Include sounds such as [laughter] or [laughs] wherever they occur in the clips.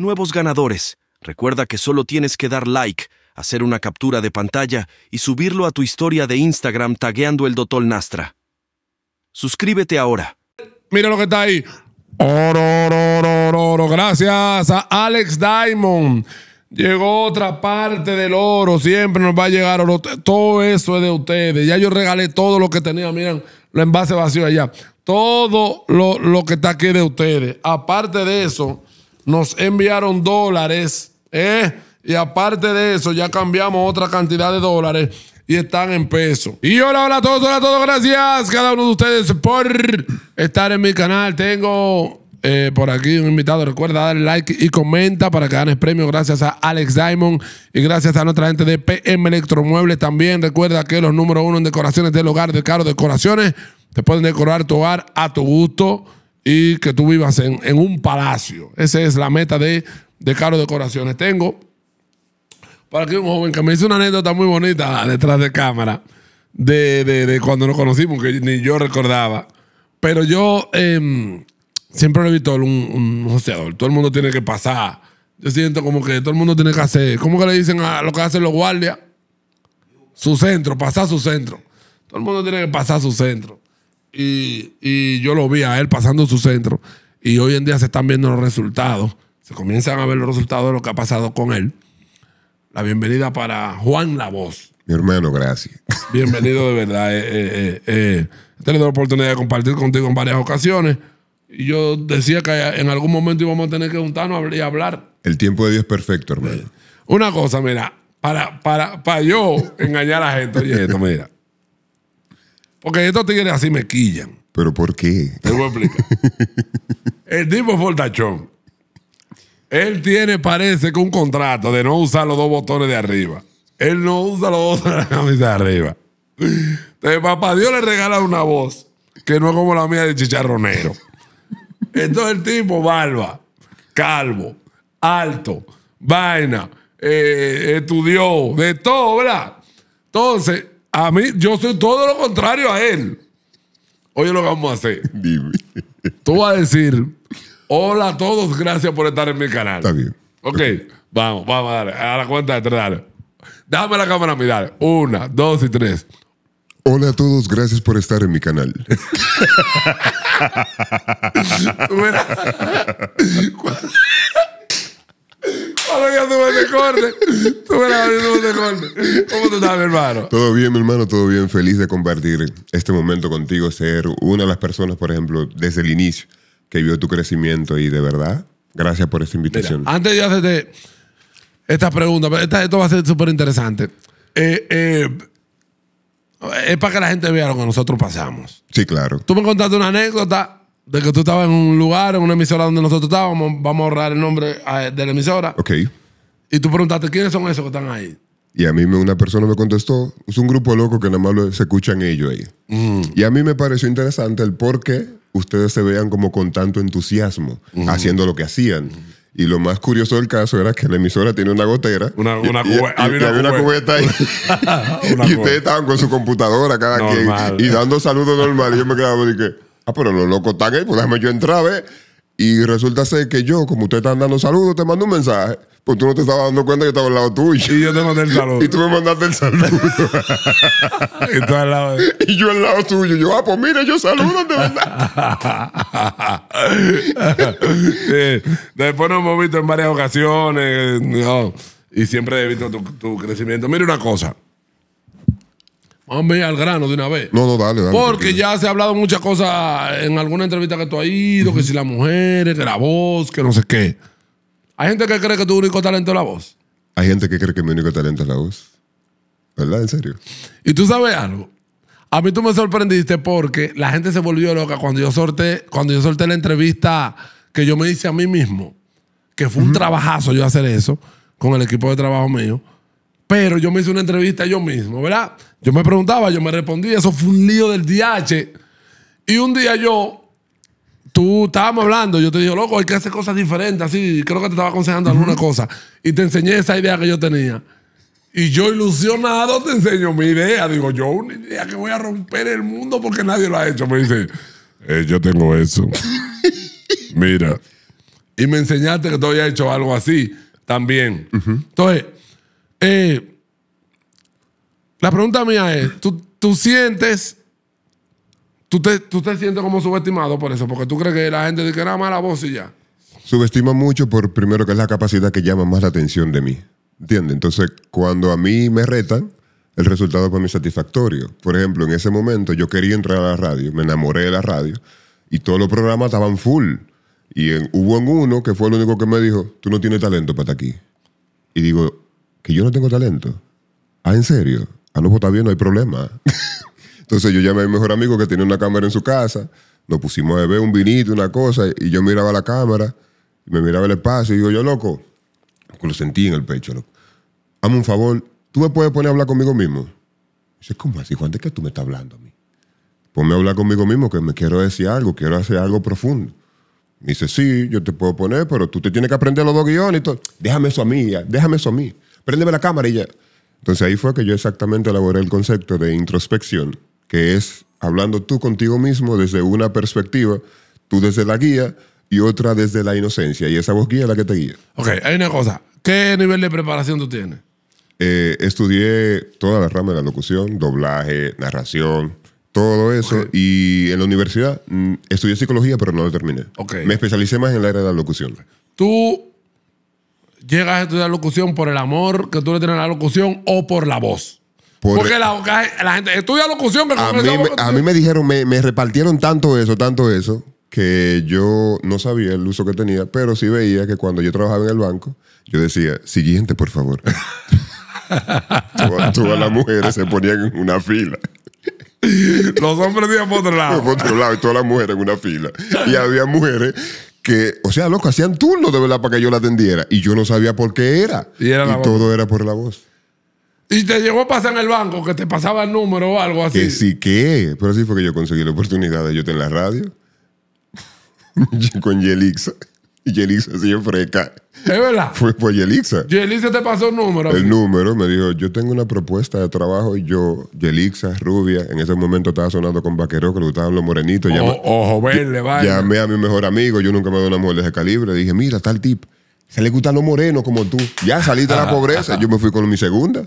Nuevos ganadores. Recuerda que solo tienes que dar like, hacer una captura de pantalla y subirlo a tu historia de Instagram tagueando el Dotol Nastra. Suscríbete ahora. Mira lo que está ahí. Oro, oro, oro, oro. Gracias a Alex Diamond. Llegó otra parte del oro. Siempre nos va a llegar oro. Todo eso es de ustedes. Ya yo regalé todo lo que tenía. Miren, lo envase vacío allá. Todo lo, lo que está aquí de ustedes. Aparte de eso, nos enviaron dólares, ¿eh? Y aparte de eso, ya cambiamos otra cantidad de dólares y están en peso. Y hola, hola a todos, hola a todos, gracias cada uno de ustedes por estar en mi canal. Tengo eh, por aquí un invitado. Recuerda darle like y comenta para que ganes premio. Gracias a Alex Diamond y gracias a nuestra gente de PM Electromuebles también. Recuerda que los número uno en decoraciones del hogar de Caro Decoraciones te pueden decorar tu hogar a tu gusto y que tú vivas en, un palacio. Esa es la meta de, de Caro Decoraciones. Tengo para que un joven que me hizo una anécdota muy bonita detrás de cámara de, cuando nos conocimos, que ni yo recordaba. Pero yo em, siempre lo he visto un, un Todo el mundo tiene que pasar. Yo siento como que todo el mundo tiene que hacer. ¿Cómo que le dicen a lo que hacen los guardias? Su centro, pasar su centro. Todo el mundo tiene que pasar su centro. Y, yo lo vi a él pasando su centro. Y hoy en día se están viendo los resultados. Se comienzan a ver los resultados de lo que ha pasado con él. La bienvenida para Juan La Voz. Mi hermano, gracias. Bienvenido de verdad. Eh, eh, eh, eh. he la oportunidad de compartir contigo en varias ocasiones. Y yo decía que en algún momento íbamos a tener que juntarnos y hablar. El tiempo de Dios es perfecto, hermano. Una cosa, mira, para, para, para yo engañar a la gente, oye, esto, mira. Porque estos tigres así me quillan. ¿Pero por qué? Te voy a explicar. [laughs] el tipo Fortachón, él tiene, parece que un contrato de no usar los dos botones de arriba. Él no usa los dos [laughs] de de arriba. Entonces, papá Dios le regala una voz que no es como la mía de chicharronero. Entonces el tipo, barba, calvo, alto, vaina, eh, estudió, de todo, ¿verdad? Entonces, a mí, yo soy todo lo contrario a él. Oye, lo vamos a hacer. Dime. Tú vas a decir, hola a todos, gracias por estar en mi canal. Está bien. Ok, vamos, vamos, a darle. A la cuenta de tres, dale. Dame la cámara a mirar. Una, dos y tres. Hola a todos, gracias por estar en mi canal. [laughs] [laughs] ¿Cómo tú estás, hermano? Todo bien, mi hermano, todo bien. Feliz de compartir este momento contigo, ser una de las personas, por ejemplo, desde el inicio que vio tu crecimiento y de verdad, gracias por esta invitación. antes de hacerte esta pregunta, esto va a ser súper interesante. Eh, eh, es para que la gente vea lo que nosotros pasamos. Sí, claro. Tú me contaste una anécdota de que tú estabas en un lugar, en una emisora donde nosotros estábamos. Vamos a ahorrar el nombre eh, de la emisora. Ok. Y tú preguntaste, ¿quiénes son esos que están ahí? Y a mí una persona me contestó, es un grupo loco que nada más se escuchan ellos ahí. Mm. Y a mí me pareció interesante el por qué ustedes se vean como con tanto entusiasmo mm. haciendo lo que hacían. Y lo más curioso del caso era que la emisora tiene una gotera. Una, una, había, una, cubeta ahí. [laughs] y ustedes estaban con su computadora cada quien. Y dando saludos normales. Y yo me quedaba y dije, ah, pero los locos están ahí, pues déjame yo entrar, y resulta ser que yo, como usted está dando saludos, te mando un mensaje. Pues tú no te estabas dando cuenta que estaba al lado tuyo. Y yo te mandé el saludo. [laughs] Y tú me mandaste el saludo. [laughs] y tú al lado. De... [laughs] Y yo al lado tuyo. Yo, ah, pues mira, yo saludo de verdad. Después nos hemos visto en varias ocasiones. Y siempre he visto tu, tu crecimiento. Mira una cosa. Vamos a al grano de una vez. No, no, dale, dale. Porque ya se ha hablado muchas cosas en alguna entrevista que tú has ido, que si las mujeres, que la voz, que no sé qué. Hay gente que cree que tu único talento es la voz. Hay gente que cree que mi único talento es la voz. ¿Verdad? En serio. Y tú sabes algo. A mí tú me sorprendiste porque la gente se volvió loca cuando yo cuando yo solté la entrevista que yo me hice a mí mismo, que fue un trabajazo yo hacer eso con el equipo de trabajo mío. Pero yo me hice una entrevista yo mismo, ¿verdad? Yo me preguntaba, yo me respondía, eso fue un lío del DH. Y un día yo, tú estábamos hablando, yo te digo loco, hay que hacer cosas diferentes, así, creo que te estaba aconsejando alguna cosa. Y te enseñé esa idea que yo tenía. Y yo ilusionado te enseño mi idea. Digo, yo una idea que voy a romper el mundo porque nadie lo ha hecho. Me dice, eh, yo tengo eso. [laughs] Mira. Y me enseñaste que tú habías hecho algo así también. Entonces, eh, la pregunta mía es, ¿tú, tú sientes, tú te, tú te sientes como subestimado por eso? Porque tú crees que la gente dice que era mala voz y ya. Subestima mucho por, primero, que es la capacidad que llama más la atención de mí. ¿Entiendes? Entonces, cuando a mí me retan, el resultado para mí satisfactorio. Por ejemplo, en ese momento yo quería entrar a la radio, me enamoré de la radio y todos los programas estaban full. Y hubo en uno que fue el único que me dijo, tú no tienes talento para estar aquí. Y digo, que yo no tengo talento. Ah, en serio. Ah, no, pues bien, no hay problema. [laughs] Entonces yo llamé a mi mejor amigo que tenía una cámara en su casa, nos pusimos a beber un vinito, una cosa, y yo miraba la cámara, y me miraba el espacio, y digo, yo loco, lo sentí en el pecho, loco, hazme un favor, ¿tú me puedes poner a hablar conmigo mismo? Dice, ¿cómo así, Juan? ¿De que tú me estás hablando a mí? Ponme a hablar conmigo mismo, que me quiero decir algo, quiero hacer algo profundo. Me dice, sí, yo te puedo poner, pero tú te tienes que aprender los dos guiones y todo. Déjame eso a mí, déjame eso a mí. Préndeme la cámara y ya. Entonces ahí fue que yo exactamente elaboré el concepto de introspección, que es hablando tú contigo mismo desde una perspectiva, tú desde la guía y otra desde la inocencia. Y esa voz guía es la que te guía. Ok, hay una cosa. ¿Qué nivel de preparación tú tienes? Eh, estudié toda la rama de la locución, doblaje, narración, todo eso. Y en la universidad mm, estudié psicología, pero no lo terminé. Okay. Me especialicé más en la área de la locución. Tú llegas a estudiar locución por el amor que tú le tienes a la locución o por la voz? Porque la, gente estudia locución, pero a, mí, me, a mí me dijeron, me, repartieron tanto eso, tanto eso, que yo no sabía el uso que tenía, pero sí veía que cuando yo trabajaba en el banco, yo decía, siguiente, por favor. [laughs] todas, las mujeres se ponían en una fila. Los hombres iban por otro lado. por otro lado, y todas las mujeres en una fila. Y había mujeres o sea, loco, hacían turnos de verdad para que yo la atendiera. Y yo no sabía por qué era. Y, todo era por la voz. Y te llegó a pasar en el banco que te pasaba el número o algo así. Que sí, que. Pero sí fue que yo conseguí la oportunidad de yo tener la radio. [laughs] con Yelix. Yelixa sí es ¿Es verdad? Fue por Yelixa. Yelixa te pasó el número. El número me dijo, yo tengo una propuesta de trabajo y yo, Yelixa, rubia, en ese momento estaba sonando con vaquero que le gustaban los morenitos. ojo, verle, vaya. Llamé a mi mejor amigo, yo nunca me doy una mujer de ese calibre. Dije, mira, tal tip, se le gustan los morenos como tú. Ya salí de la ah. pobreza. Yo me fui con mi segunda.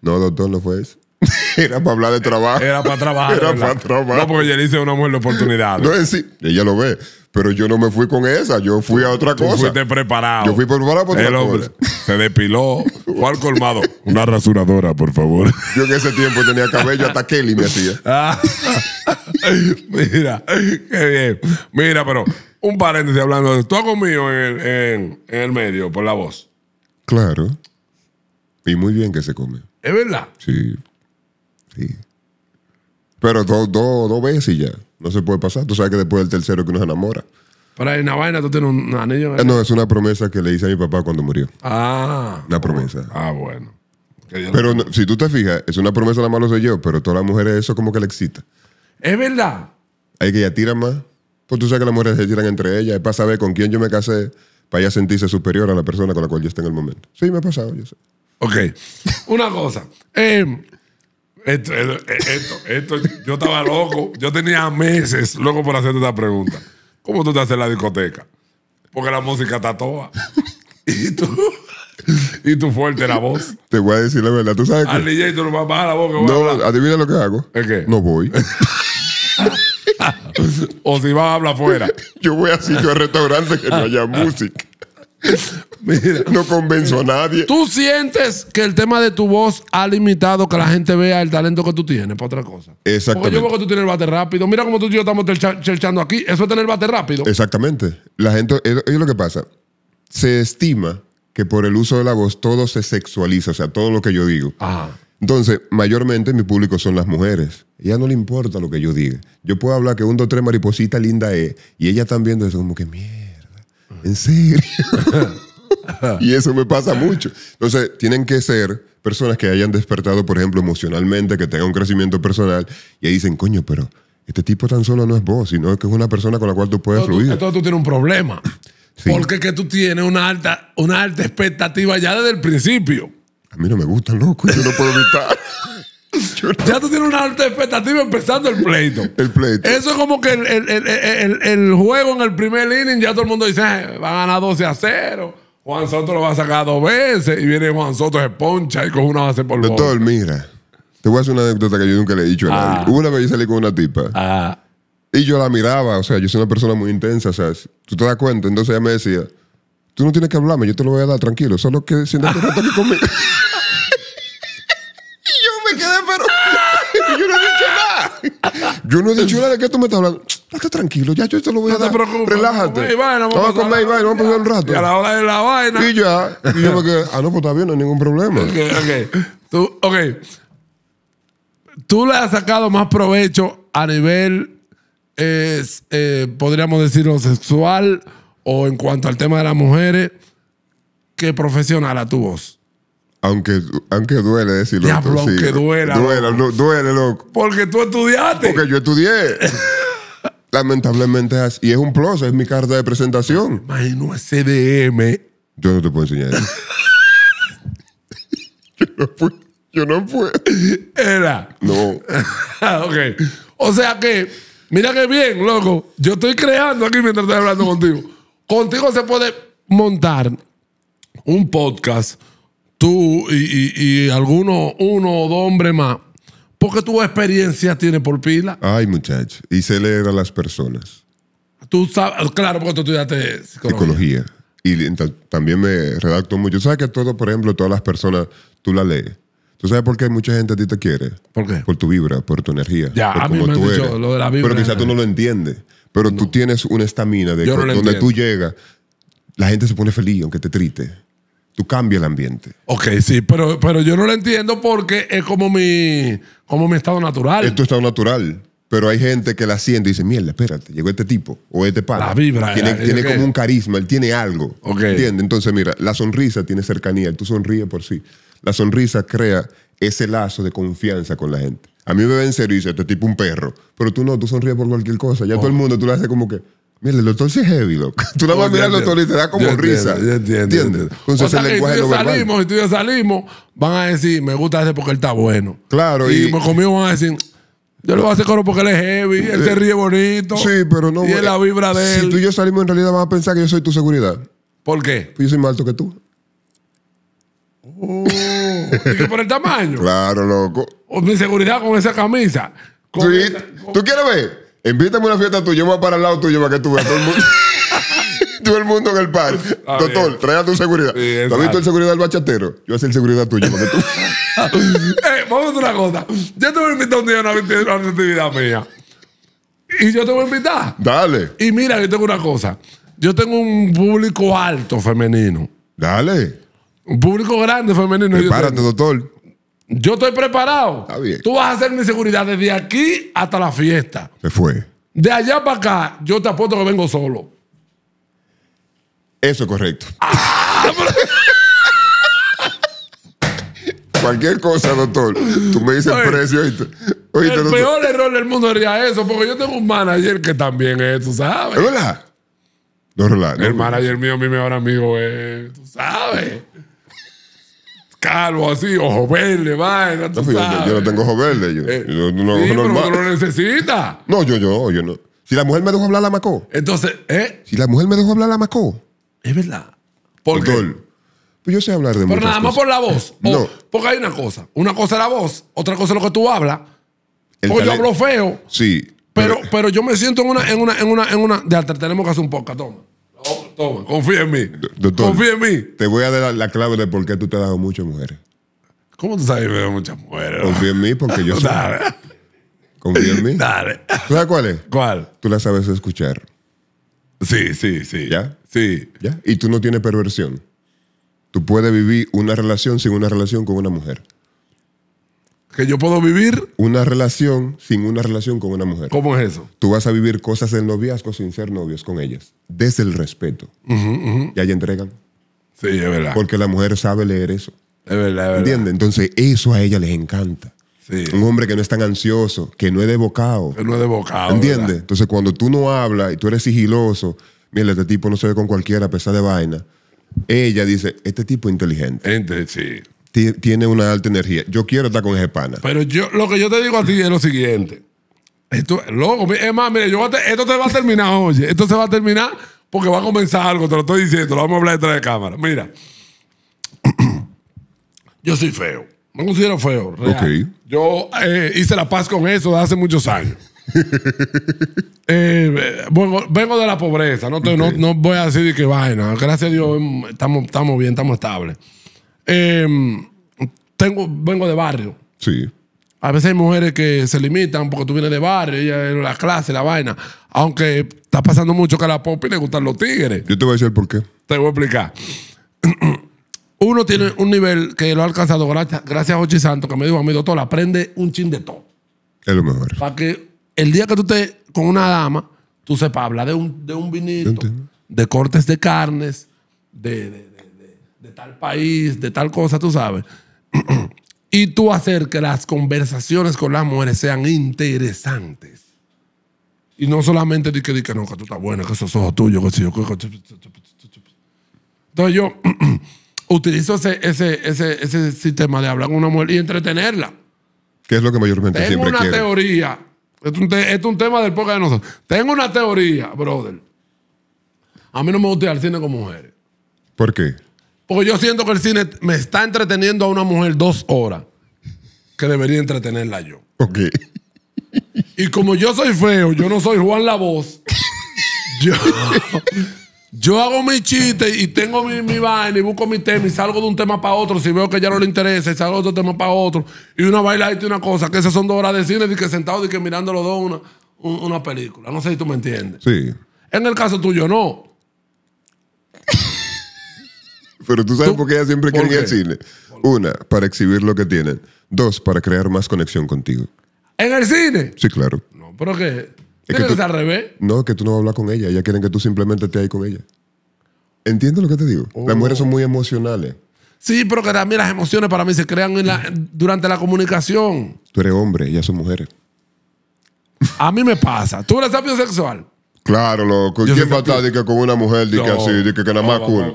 No, doctor, no fue eso. [laughs] Era para hablar de trabajo. Era para trabajar. Era para trabajar. No, porque Yelixa es una mujer de oportunidad. No es sí, ella lo ve. Pero yo no me fui con esa, yo fui a otra cosa. Tú fuiste preparado. Yo fui preparado por El hombre se depiló. Fue al colmado. Una rasuradora, por favor. Yo en ese tiempo tenía cabello hasta Kelly me hacía. Ah, [laughs] mira, qué bien. Mira, pero un paréntesis hablando ¿Tú comido en el medio por la voz? Claro. Y muy bien que se come. ¿Es verdad? Sí. Sí. Pero dos veces y ya. No se puede pasar. Tú sabes que después del tercero que uno se enamora. Pero en la vaina, tú tienes un anillo. Eh, no, es una promesa que le hice a mi papá cuando murió. Ah. Una promesa. Ah, bueno. Pero si tú te fijas, es una promesa la lo de yo, pero todas las mujeres eso como que le excita. Es verdad. Hay que ya tirar más. Pues tú sabes que las mujeres se tiran entre ellas. Es para saber con quién yo me casé, para ya sentirse superior a la persona con la cual yo estoy en el momento. Sí, me ha pasado, yo sé. Ok. una cosa. Eh, esto, esto, esto, yo estaba loco. Yo tenía meses loco por hacerte esta pregunta. ¿Cómo tú te haces la discoteca? Porque la música está toda. Y tú, y tú fuerte la voz. Te voy a decir la verdad. ¿Tú sabes que Al DJ tú no vas a bajar la voz. no, adivina lo que hago. ¿Es qué? No voy. [laughs] o si vas a hablar afuera. yo voy a sitio de restaurante que no haya música. Mira, no convenzo a nadie. ¿Tú sientes que el tema de tu voz ha limitado que la gente vea el talento que tú tienes para otra cosa? Exactamente. Porque yo veo que tú tienes el bate rápido. Mira cómo tú y yo estamos cherchando aquí. Eso es tener bate rápido. Exactamente. La gente, es lo que pasa. Se estima que por el uso de la voz todo se sexualiza, o sea, todo lo que yo digo. Ajá. Entonces, mayormente mi público son las mujeres. Ella no le importa lo que yo diga. Yo puedo hablar que un, dos, tres mariposita linda es, y ella también viendo eso como que mierda ¿En serio? [laughs] y eso me pasa mucho. Entonces, tienen que ser personas que hayan despertado, por ejemplo, emocionalmente, que tengan un crecimiento personal, y ahí dicen, coño, pero este tipo tan solo no es vos, sino que es una persona con la cual tú puedes fluir. Entonces tú tienes un problema. Porque que tú tienes una alta, una alta expectativa ya desde el principio. A mí no me gusta, loco, yo no puedo evitar. [laughs] ya tú tienes una alta expectativa empezando el pleito. [laughs] El pleito. Eso es como que el, juego en el primer inning, ya todo el mundo dice, ah, va a ganar 12 a 0. Juan Soto lo va a sacar dos veces. Y viene Juan Soto, de poncha y coge una base por Doctor, mira. Te voy a hacer una anécdota que yo nunca le he dicho a nadie. Ah. una vez yo salí con una tipa. Ah. Y yo la miraba, o sea, yo soy una persona muy intensa, o sea ¿Tú te das cuenta? Entonces ella me decía, tú no tienes que hablarme, yo te lo voy a dar tranquilo, solo que un rato aquí conmigo. [laughs] Yo no he dicho nada de qué tú me estás hablando. está tranquilo, ya yo te lo voy a No te preocupes. Relájate. Vamos a vamos a comer vaina, vamos a pasar un rato. Y a la hora de la vaina. Y ya. Y yo me quedé, ah, no, pues está bien, no hay ningún problema. Ok, ok. Tú, ok. Tú le has sacado más provecho a nivel, eh, eh podríamos decirlo, sexual o en cuanto al tema de las mujeres que profesional a tu voz. Aunque, aunque duele decirlo. aunque sí, duela. duele, loco. Porque tú estudiaste. Porque yo estudié. [laughs] Lamentablemente Y es un plus, es mi carta de presentación. Imagino es CDM. Yo no te puedo enseñar eso. [laughs] yo, no puedo, Era. No. [laughs] ok. O sea que, mira qué bien, loco. Yo estoy creando aquí mientras estoy hablando contigo. Contigo se puede montar un podcast tú y, alguno, uno o dos hombres más, porque tu experiencia tiene por pila. Ay, muchachos, Y se le a las personas. Tú sabes, claro, porque tú estudiaste psicología. Y también me redacto mucho. ¿Sabes que todo, por ejemplo, todas las personas, tú la lees? ¿Tú sabes por qué mucha gente a ti te quiere? ¿Por qué? Por tu vibra, por tu energía. Ya, por tú lo de la vibra. Pero quizás tú no lo entiendes. Pero tú tienes una estamina de donde tú llegas. La gente se pone feliz, aunque te trite tú cambias el ambiente. Ok, sí, pero, pero yo no lo entiendo porque es como mi, como mi estado natural. Es tu estado natural. Pero hay gente que la siente y dice, mierda, espérate, llegó este tipo o este padre. La vibra. Tiene, eh, tiene como un carisma, él tiene algo. ¿Entiendes? Entonces, mira, la sonrisa tiene cercanía, tú sonríes por sí. La sonrisa crea ese lazo de confianza con la gente. A mí me ven serio y dice, este tipo un perro. Pero tú no, tú sonríes por cualquier cosa. Ya todo el oh. mundo tú le haces como que, Mire, el doctor sí es heavy, loco. [laughs] Tú la vas a mirar al doctor y te da como risa. Entiendo, yo ¿Entiendes? Entonces, o sea, el lenguaje salimos, y tú salimos, van a decir, me gusta ese porque él está bueno. Claro. Y, y conmigo van a decir, yo lo voy a hacer coro porque él es heavy, él se eh, ríe bonito. Sí, pero no. Y es la vibra de él. Si tú y yo salimos, en realidad van a pensar que yo soy tu seguridad. ¿Por qué? Porque yo soy más alto que tú. Oh, ¿Y por el tamaño? [laughs] Claro, loco. O mi seguridad con esa camisa. ¿Tú quieres ver? Invítame a una fiesta tuya, yo voy para el lado tuyo para que tú veas todo el mundo. [laughs] todo el mundo en el par. Doctor, trae tu seguridad. ¿Te has visto el seguridad del bachatero? Yo voy a hacer seguridad tuya tú. [laughs] Eh, vamos a hacer una cosa. Yo te voy a invitar un día a una actividad mía. Y yo te voy a invitar. Dale. Y mira, yo tengo una cosa. Yo tengo un público alto femenino. Dale. Un público grande femenino. Prepárate, doctor. Yo estoy preparado. Tú vas a hacer mi seguridad desde aquí hasta la fiesta. Se fue. De allá para acá, yo te apuesto que vengo solo. Eso es correcto. [laughs] Cualquier cosa, doctor. Tú me dices el precio. Oíste, el peor error del mundo sería eso, porque yo tengo un manager que también es, tú sabes. ¿Hola? No, El manager mío, mi mejor amigo es, tú sabes calvo así, ojo verde, vaya, yo, no tengo ojo verde. Yo, no, Pero no lo necesitas. No, yo, yo, yo no. Si la mujer me dejó hablar, la macó. Entonces, ¿eh? Si la mujer me dejó hablar, la macó. Es verdad. ¿Por qué? Pues yo sé hablar de Pero nada más por la voz. no. Oh, porque hay una cosa. Una cosa es la voz, otra cosa es lo que tú hablas. porque yo hablo feo. Sí. Pero, pero, yo me siento en una, en una, en una, en una. De alta, tenemos que hacer un podcast, toma confía en mí. confía en mí. Te voy a dar la, clave de por qué tú te has dado muchas mujeres. ¿Cómo tú sabes que me veo muchas mujeres? Confía en mí porque yo soy. [laughs] Confía en mí. [laughs] Dale. ¿Tú sabes cuál es? ¿Cuál? Tú la sabes escuchar. Sí, sí, sí. ¿Ya? Sí. ¿Ya? Y tú no tienes perversión. Tú puedes vivir una relación sin una relación con una mujer que yo puedo vivir. Una relación sin una relación con una mujer. ¿Cómo es eso? Tú vas a vivir cosas del noviazgo sin ser novios con ellas, desde el respeto. Y ahí entregan. Sí, es verdad. Porque la mujer sabe leer eso. Es verdad, es verdad. ¿Entiendes? Entonces, eso a ella les encanta. Sí. Un hombre que no es tan ansioso, que no es de bocado. Que no es de bocado. ¿Entiendes? Entonces, cuando tú no hablas y tú eres sigiloso, mira, este tipo no se ve con cualquiera a pesar de vaina. Ella dice, este tipo es inteligente. entre sí tiene una alta energía. Yo quiero estar con ese pana. Pero yo, lo que yo te digo a ti es lo siguiente. Esto, loco, es más, mire, esto te va a terminar, oye. Esto se va a terminar porque va a comenzar algo, te lo estoy diciendo, lo vamos a hablar detrás de cámara. Mira, [clears throat] yo soy feo. Me considero feo. Yo eh, hice la paz con eso hace muchos años. [laughs] Eh, vengo de la pobreza, no, no, voy a decir que vaina. Gracias a Dios estamos, estamos bien, estamos estables. Em, tengo, vengo de barrio. Sí. A veces hay mujeres que se limitan porque tú vienes de barrio, ella la clase, la vaina. Aunque está pasando mucho que a la y le gustan los tigres. Yo te voy a decir por qué. Te voy a explicar. [clears throat] Uno tiene un nivel que lo ha alcanzado gracias, gracias a Ochi Santo, que me dijo a mi doctor, aprende un chin de todo. Es lo mejor. Para que el día que tú estés con una dama, tú sepas hablar de un, de vinito, de cortes de carnes, de de tal país, de tal cosa, tú sabes. [clears throat] y tú hacer que las conversaciones con las mujeres sean interesantes. Y no solamente di que, di que no, que tú estás buena, que esos ojos tuyos, que si yo. Entonces yo [clears throat] utilizo ese, ese, ese, sistema de hablar con una mujer y entretenerla. ¿Qué es lo que mayormente Tengo una teoría. Esto es, un tema del poca de nosotros. Tengo una teoría, brother. A mí no me gusta ir al cine con mujeres. ¿Por qué? Porque yo siento que el cine me está entreteniendo a una mujer dos horas que debería entretenerla yo. Ok. Y como yo soy feo, yo no soy Juan La Voz, yo, hago mi chiste y tengo mi, mi vaina y busco mi tema y salgo de un tema para otro. Si veo que ya no le interesa, y salgo de otro tema para otro. Y una baila y una cosa, que esas son dos horas de cine, y que sentado y que mirando los dos una, una película. No sé si tú me entiendes. Sí. En el caso tuyo, no. Pero tú sabes por qué ella siempre quiere ir al cine. Una, para exhibir lo que tienen. Dos, para crear más conexión contigo. ¿En el cine? Sí, claro. No, pero ¿qué? Es que al revés? No, que tú no vas a hablar con ella. Ellas quieren que tú simplemente estés ahí con ella. ¿Entiendes lo que te digo? Las mujeres son muy emocionales. Sí, pero que también las emociones para mí se crean durante la comunicación. Tú eres hombre, ellas son mujeres. A mí me pasa. ¿Tú eres sexual Claro, loco. ¿Quién va a estar con una mujer de que así, de que, nada más cool?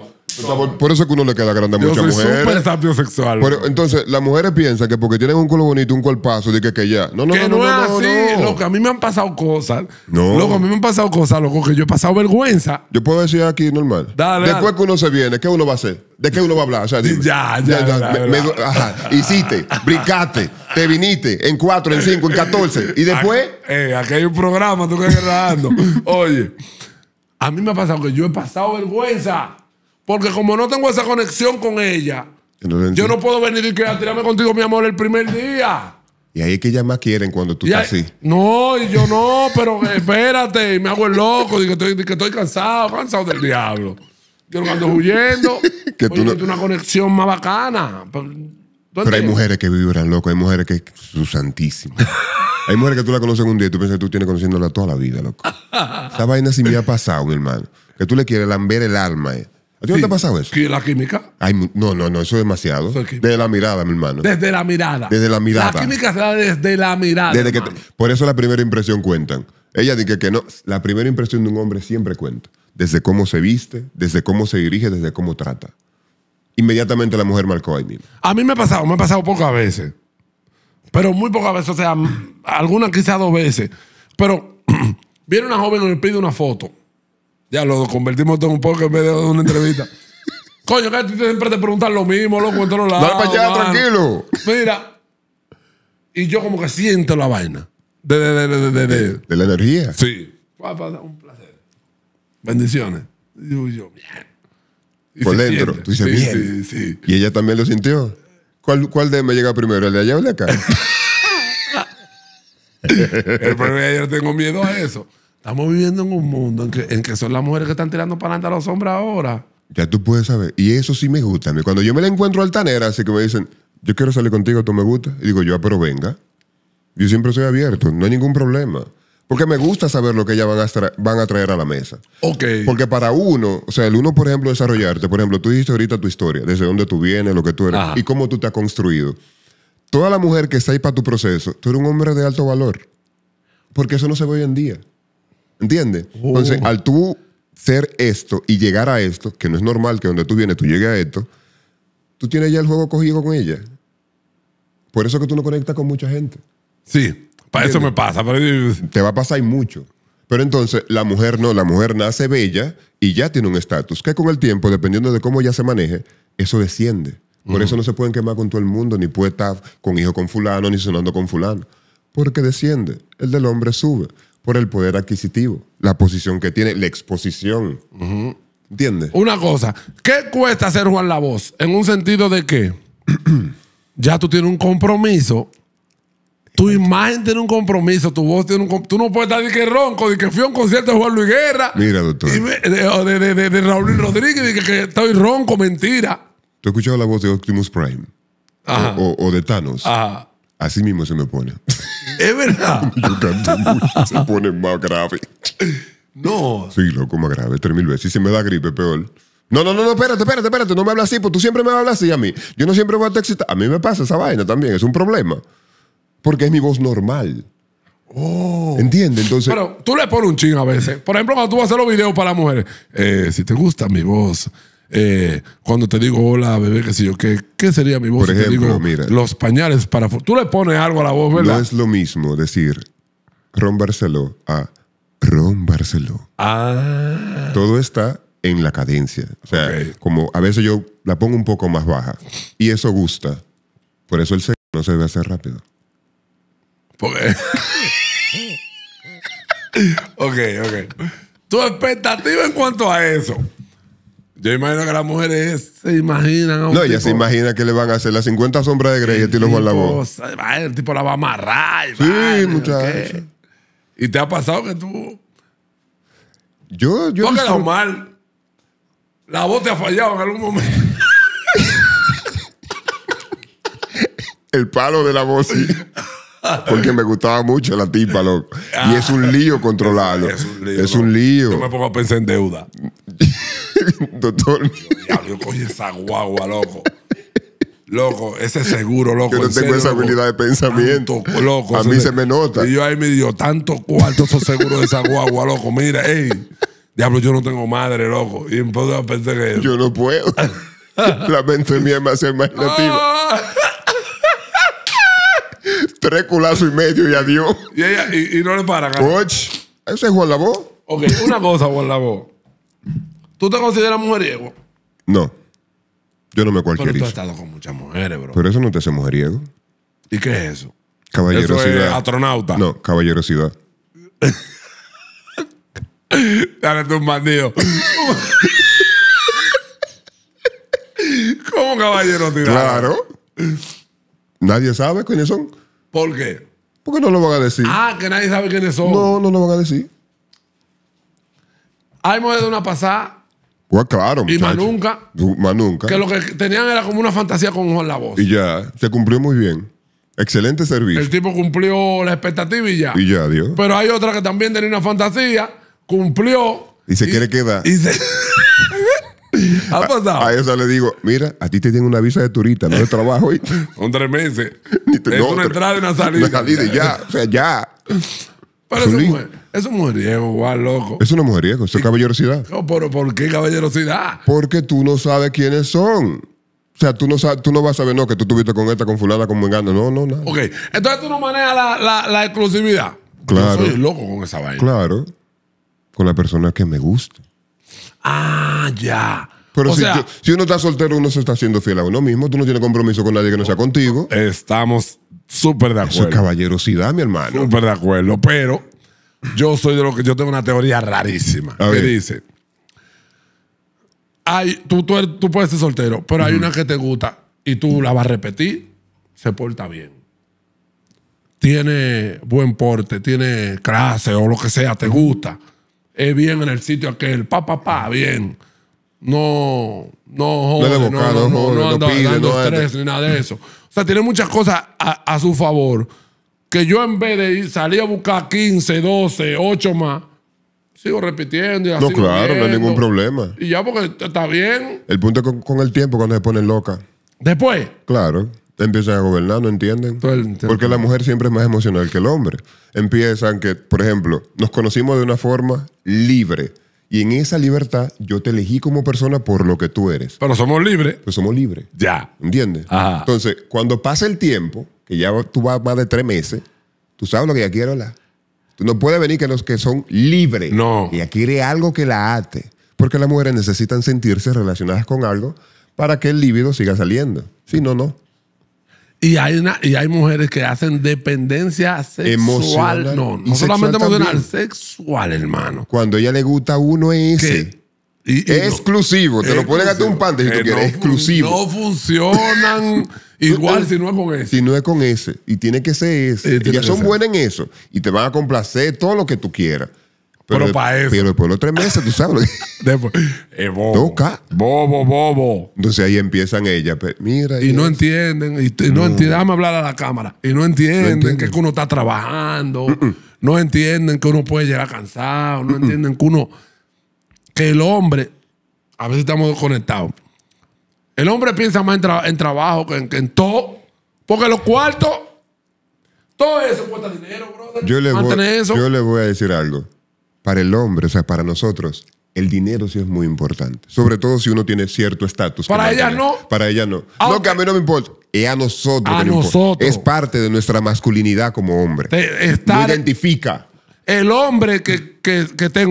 por, eso es que uno le queda grande a muchas mujeres. Súper sapiosexual. Pero, entonces, las mujeres piensan que porque tienen un culo bonito, un cuerpazo, de que, que ya. No, no, no, no, no, es así. Loco, a mí me han pasado cosas. No. Loco, a mí me han pasado cosas, loco, que yo he pasado vergüenza. Yo puedo decir aquí normal. Dale, Después que uno se viene, ¿qué uno va a hacer? ¿De qué uno va a hablar? O sea, ya, ya, ya, hiciste, brincaste, te viniste en cuatro, en cinco, en catorce. Y después. Aquí, eh, aquí hay un programa, tú que estás Oye, a mí me ha pasado que yo he pasado vergüenza. Porque como no tengo esa conexión con ella, yo no puedo venir y que tirarme contigo, mi amor, el primer día. Y ahí es que ellas más quieren cuando tú estás así. No, y yo no, pero [laughs] espérate, me hago el loco, Digo que estoy, cansado, cansado del diablo. Yo no ando huyendo. [laughs] que oye, tú una conexión más bacana. Pues, pero hay mujeres que vibran, loco. Hay mujeres que son santísimas. hay mujeres que tú la conoces un día y tú piensas que tú tienes conociéndola toda la vida, loco. Esa vaina sí me ha pasado, mi hermano. Que tú le quieres lamber el alma. ¿A ti no te ha pasado eso? ¿La química? no, no, no, eso es demasiado. desde la mirada, mi hermano. Desde la mirada. Desde la mirada. La química se da desde la mirada. por eso la primera impresión cuentan. Ella dice que no, la primera impresión de un hombre siempre cuenta. Desde cómo se viste, desde cómo se dirige, desde cómo trata. Inmediatamente la mujer marcó ahí mismo. A mí me ha pasado, me ha pasado pocas veces. Pero muy pocas veces, o sea, algunas quizás dos veces. Pero [clears throat] viene una joven y le pide una foto. Ya lo convertimos todo un poco en medio de una entrevista. [laughs] Coño, que siempre te preguntan lo mismo, loco, en todos lados. Dale para allá, tranquilo. Mira. Y yo como que siento la vaina. De, de, de, de, de, la energía. Sí. Un placer. Bendiciones. Y yo, bien. Por dentro. Tú Sí, sí, sí. Y ella también lo sintió. ¿Cuál, cuál de me llega primero? ¿El de allá o el de acá? [laughs] El primero es que yo tengo miedo a eso. Estamos viviendo en un mundo en que, son las mujeres que están tirando para adelante a los hombres ahora. Ya tú puedes saber. Y eso sí me gusta. Cuando yo me la encuentro altanera, así que me dicen, yo quiero salir contigo, tú me gusta. Y digo, yo, ah, pero venga. Yo siempre soy abierto, no hay ningún problema. Porque me gusta saber lo que ellas van a, a traer a la mesa. Ok. Porque para uno, o sea, el uno, por ejemplo, desarrollarte, por ejemplo, tú dijiste ahorita tu historia, desde dónde tú vienes, lo que tú eres y cómo tú te has construido. Toda la mujer que está ahí para tu proceso, tú eres un hombre de alto valor. Porque eso no se ve hoy en día. ¿Entiendes? Entonces, oh. al tú ser esto y llegar a esto, que no es normal que donde tú vienes tú llegues a esto, tú tienes ya el juego cogido con ella. Por eso que tú no conectas con mucha gente. Sí, para eso me pasa. Te va a pasar mucho. Pero entonces la mujer no, la mujer nace bella y ya tiene un estatus que con el tiempo, dependiendo de cómo ella se maneje, eso desciende. Por eso no se pueden quemar con todo el mundo, ni puede estar con hijo con fulano, ni sonando con fulano. Porque desciende. El del hombre sube el poder adquisitivo, la posición que tiene, la exposición. ¿Entiendes? Una cosa, ¿qué cuesta hacer Juan La Voz? En un sentido de que [clears throat] ya tú tienes un compromiso, tu imagen tiene un compromiso, tu voz tiene un compromiso. Tú no puedes estar de que ronco, de que fui a un concierto de Juan Luis Guerra. Mira, doctor. de, Raúl Rodríguez, de que, estoy ronco, mentira. ¿Tú has escuchado la voz de Optimus Prime? O, de Thanos? Así mismo se me pone. [laughs] Es verdad. [laughs] Yo canto mucho, se pone más grave. No. Sí, loco, más grave, tres mil veces. Y si me da gripe, peor. No, no, no, no, espérate, espérate, espérate, no me hablas así, pues tú siempre me hablas así a mí. Yo no siempre voy a te A mí me pasa esa vaina también, es un problema. Porque es mi voz normal. Oh. ¿Entiendes? Entonces. Pero tú le pones un ching a veces. Por ejemplo, cuando tú vas a hacer los videos para las mujeres. Eh, si te gusta mi voz, eh, cuando te digo hola, bebé, qué sé yo, ¿qué, sería mi voz? Por los pañales para... Tú le pones algo a la voz, ¿verdad? No es lo mismo decir Ron a Ron Barceló. Ah. Todo está en la cadencia. O sea, como a veces yo la pongo un poco más baja. Y eso gusta. Por eso el sexo no se debe hacer rápido. Porque... [laughs] ok, ok. Tu expectativa en cuanto a eso. Yo imagino que las mujeres se imaginan. A no, ya se imagina que le van a hacer las 50 sombras de Grey y estilo con la voz. El tipo la va a amarrar. Sí, muchas muchachos. ¿Y te ha pasado que tú.? Yo, yo. mal. La voz te ha fallado en algún momento. [laughs] El palo de la voz, sí. Porque me gustaba mucho la tipa, loco. Y es un lío ah, controlarlo. Es un lío. Es Yo me pongo a pensar en deuda. [laughs] Doctor. Diablo, yo esa guagua, loco. Loco, ese seguro, loco. Yo no tengo esa habilidad de pensamiento. loco, a mí se, me nota. Y yo ahí me dio tanto cuarto esos seguro de esa guagua, loco. Mira, ey, diablo, yo no tengo madre, loco. Y entonces pensé que. Yo no puedo. [laughs] La mente mía es más imaginativa. Ah. Tres culazos y medio y adiós. Y, ella, y, no le paran. Coach, ¿ah? ese es Juan Labo Ok, una cosa, Juan Labo ¿Tú te consideras mujeriego? No. Yo no me cualquier Pero tú has estado con muchas mujeres, bro. Pero eso no te hace mujeriego. ¿Y qué es eso? Caballerosidad. Eso es astronauta. No, caballerosidad. [laughs] Dale tú un bandido. [laughs] ¿Cómo caballerosidad? Claro. Nadie sabe quiénes son. ¿Por qué? Porque no lo van a decir. Ah, que nadie sabe quiénes son. No, no lo van a decir. Hay mujeres de una pasada pues claro, Y más nunca. Más nunca. Que lo que tenían era como una fantasía con Juan La Voz. Y ya, se cumplió muy bien. Excelente servicio. El tipo cumplió la expectativa y ya. Y ya, Dios. Pero hay otra que también tenía una fantasía, cumplió. Y se quiere quedar. Y se... [laughs] ha pasado. A, esa eso le digo, mira, a ti te tienen una visa de turista, no de trabajo Son [laughs] tres meses. Ni te, es una entrada y una salida. Una salida y ya, o sea, ya. Pero es un, mujeriego, igual, loco. Es una mujeriego, eso es caballerosidad. No, pero ¿por qué caballerosidad? Porque tú no sabes quiénes son. O sea, tú no, tú no vas a saber, no, que tú estuviste con esta, con fulana, con mengana. No, no, nada. Ok, entonces tú no manejas la, exclusividad. Claro. Yo soy loco con esa vaina. Claro. Con la persona que me gusta. Ah, ya. Pero si, uno está soltero, uno se está haciendo fiel a uno mismo. Tú no tienes compromiso con nadie que no sea contigo. Estamos Súper de acuerdo. Eso es caballerosidad, mi hermano. Súper de acuerdo. Pero yo soy de lo que yo tengo una teoría rarísima que dice: hay, tú, er, tú, puedes ser soltero, pero hay una que te gusta y tú la vas a repetir, se porta bien. Tiene buen porte, tiene clase o lo que sea, te gusta. Es bien en el sitio aquel, pa, pa, pa, bien no, no, no, no, no, no, estrés ni nada de eso. O sea, tiene muchas cosas a, su favor. Que yo en vez de salir a buscar 15, 12, 8 más, sigo repitiendo. Y no, claro, no hay ningún problema. Y ya porque está bien. El punto es con, el tiempo cuando se ponen loca Después. Claro empiezan a gobernar, ¿no entienden? Porque la mujer siempre es más emocional que el hombre. Empiezan que, por ejemplo, nos conocimos de una forma libre. Y en esa libertad yo te elegí como persona por lo que tú eres. Pero somos libres. Pues somos libres. Ya. ¿Entiendes? Entonces, cuando pasa el tiempo, que ya tú vas más de tres meses, tú sabes lo que ya quiero la. Tú no puedes venir que los que son libres. No. Ella quiere algo que la ate. Porque las mujeres necesitan sentirse relacionadas con algo para que el líbido siga saliendo. Si no, no. Y hay, y hay mujeres que hacen dependencia sexual. No, no solamente emocional, sexual, hermano. Cuando ella le gusta uno es ese. Y, exclusivo. Te lo puede gastar un pante si tú eh, quieres. exclusivo. No funcionan [laughs] igual si no es con ese. Si no es con ese. Y tiene que ser ese. Eh, Ellas son buenas en eso. Y te van a complacer todo lo que tú quieras. Pero, para eso. Pero después los tres meses, tú sabes. [laughs] después, eh, bobo. Toca. Bobo, bobo. Entonces ahí empiezan ellas. Pues, mira. Y, no entienden. Y, no, mm. entienden. hablar a la cámara. Y no entienden, que, uno está trabajando. Mm, mm. No entienden que uno puede llegar cansado. No entienden que uno. Que el hombre. A veces estamos desconectados. El hombre piensa más en, trabajo que en, todo. Porque los cuartos. Todo eso cuesta dinero, brother. Yo le, voy, yo le voy a decir algo para el hombre, o sea, para nosotros, el dinero sí es muy importante. Sobre todo si uno tiene cierto estatus. Para ella no. Para ella no. Ah, no, que a mí no me importa. Es a nosotros. A Es parte de nuestra masculinidad como hombre. Está. identifica. El hombre que, que, que te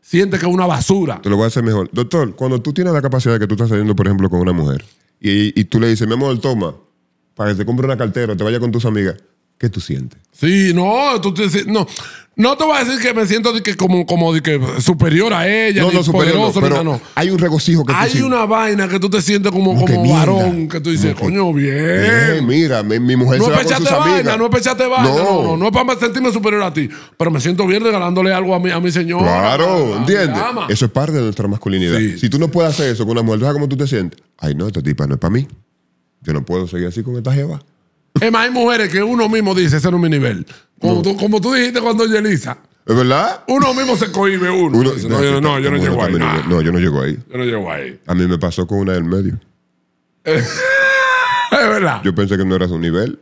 siente que es una basura. Te lo voy a hacer mejor. Doctor, cuando tú tienes la capacidad de que tú estás saliendo, por ejemplo, con una mujer y, y tú le dices, mi amor, toma, para que te compre una cartera, te vaya con tus amigas ¿Qué tú sientes? Sí, no, tú te, no, no te voy a decir que me siento que como, como de que superior a ella, no, no, superior, poderoso, no, pero no. Hay un regocijo que Hay una vaina que tú te sientes como, como, varón, que tú dices, coño, bien. mira, mi, mujer se va con sus vaina, amigas. No pechate vaina, no no, no, no es para sentirme superior a ti, pero me siento bien regalándole algo a mi, a mi Claro, ¿entiendes? Eso es parte de nuestra masculinidad. Si tú no puedes hacer eso con una mujer, ¿sabes cómo tú te sientes? Ay, no, esta tipa no es para mí. Yo no puedo seguir así con esta jeva. Es más, hay mujeres que uno mismo dice, ese no es mi nivel. Como, tú, como tú, dijiste cuando Yelisa. ¿Es verdad? Uno mismo se cohibe uno. no, no, yo, no, llego ahí. No, yo no llego ahí. Yo no llego ahí. A mí me pasó con una del medio. [laughs] es verdad. Yo pensé que no era su nivel.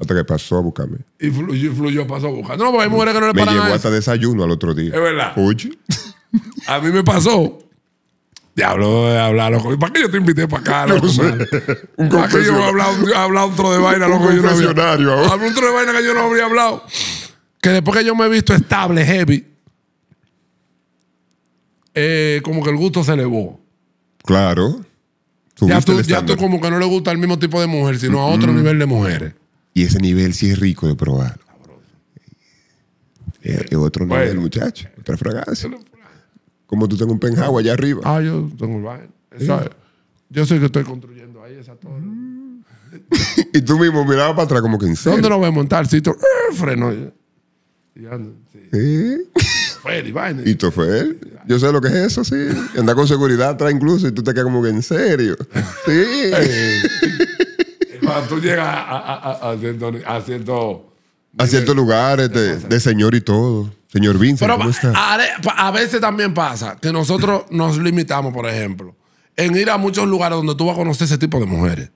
Hasta que pasó a buscarme. Y fluyó, pasó a buscarme. No, porque hay mujeres que no le paran Me llevó hasta desayuno al otro día. Es verdad. Oye. A mí me pasó de hablar loco. ¿Para qué yo te invité para acá? [laughs] Loco? No sé. Un ¿Para qué yo voy a hablar, otro de vaina, [laughs] loco? Un yo no otro de vaina que yo no habría hablado. Que después que yo me he visto estable, heavy, eh, como que el gusto se elevó. Claro. Ya tú, ya tú, como que no le gusta el mismo tipo de mujer, sino a otro nivel de mujeres. Y ese nivel sí es rico de probar. Es eh, eh, otro nivel, bueno. muchacho. Otra fragancia. Como tú tengas un penthouse allá arriba. Ah, yo tengo el baño. yo sé que estoy construyendo ahí esa torre. [laughs] y tú mismo mirabas para atrás como que en serio. ¿Dónde lo voy a montar? Si tú, eh, freno. Y ando, sí. ¿Eh? y vaina. Y él? Yo sé lo que es eso, sí. Anda con seguridad atrás incluso y tú te quedas como que en serio. Sí. Eh, cuando tú llegas a, a, ciertos lugares de señor y todo. Señor Vincent, ¿cómo está? A, veces también pasa que nosotros [laughs] nos limitamos, por ejemplo, en ir a muchos lugares donde tú vas a conocer ese tipo de mujeres.